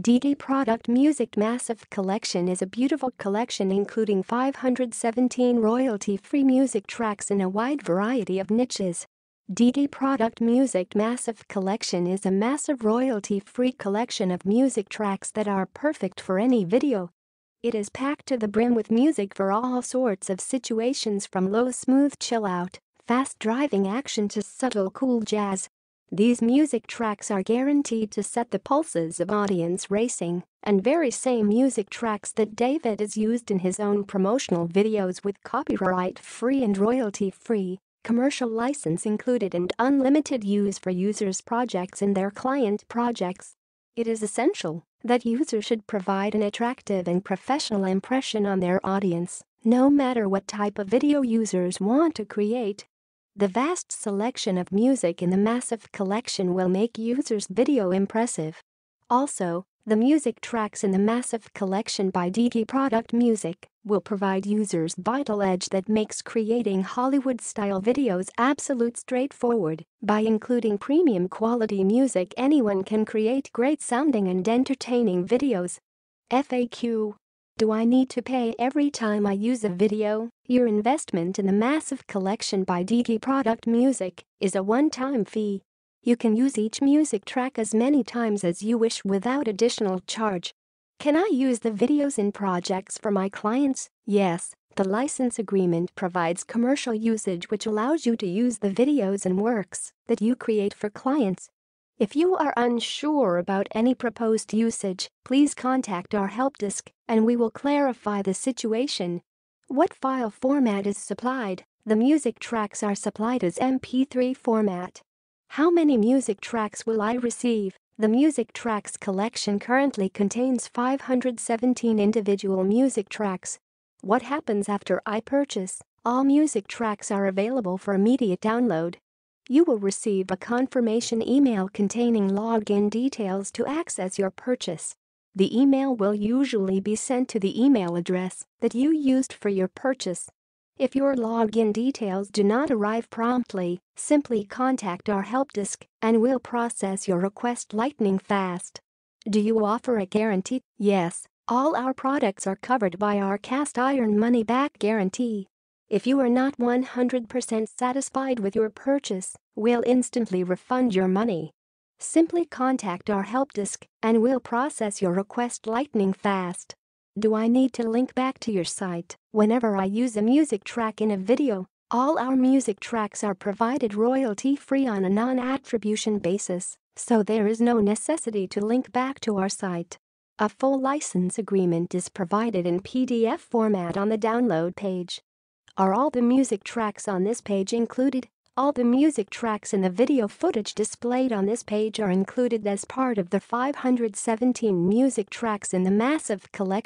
DD Product Music Massive Collection is a beautiful collection including 517 royalty-free music tracks in a wide variety of niches. DD Product Music Massive Collection is a massive royalty-free collection of music tracks that are perfect for any video. It is packed to the brim with music for all sorts of situations from low smooth chill out, fast driving action to subtle cool jazz. These music tracks are guaranteed to set the pulses of audience racing, and very same music tracks that David has used in his own promotional videos with copyright-free and royalty-free, commercial license included and unlimited use for users' projects in their client projects. It is essential that users should provide an attractive and professional impression on their audience, no matter what type of video users want to create. The vast selection of music in the massive collection will make users' video impressive. Also, the music tracks in the massive collection by DD Product Music will provide users vital edge that makes creating Hollywood-style videos absolute straightforward. By including premium quality music anyone can create great sounding and entertaining videos. FAQ do I need to pay every time I use a video? Your investment in the massive collection by Digi Product Music is a one-time fee. You can use each music track as many times as you wish without additional charge. Can I use the videos in projects for my clients? Yes, the license agreement provides commercial usage which allows you to use the videos and works that you create for clients if you are unsure about any proposed usage, please contact our help desk and we will clarify the situation. What file format is supplied? The music tracks are supplied as MP3 format. How many music tracks will I receive? The music tracks collection currently contains 517 individual music tracks. What happens after I purchase? All music tracks are available for immediate download. You will receive a confirmation email containing login details to access your purchase. The email will usually be sent to the email address that you used for your purchase. If your login details do not arrive promptly, simply contact our help desk and we'll process your request lightning fast. Do you offer a guarantee? Yes, all our products are covered by our cast iron money back guarantee. If you are not 100% satisfied with your purchase, we'll instantly refund your money. Simply contact our help desk and we'll process your request lightning fast. Do I need to link back to your site whenever I use a music track in a video? All our music tracks are provided royalty free on a non attribution basis, so there is no necessity to link back to our site. A full license agreement is provided in PDF format on the download page. Are all the music tracks on this page included? All the music tracks in the video footage displayed on this page are included as part of the 517 music tracks in the massive collection.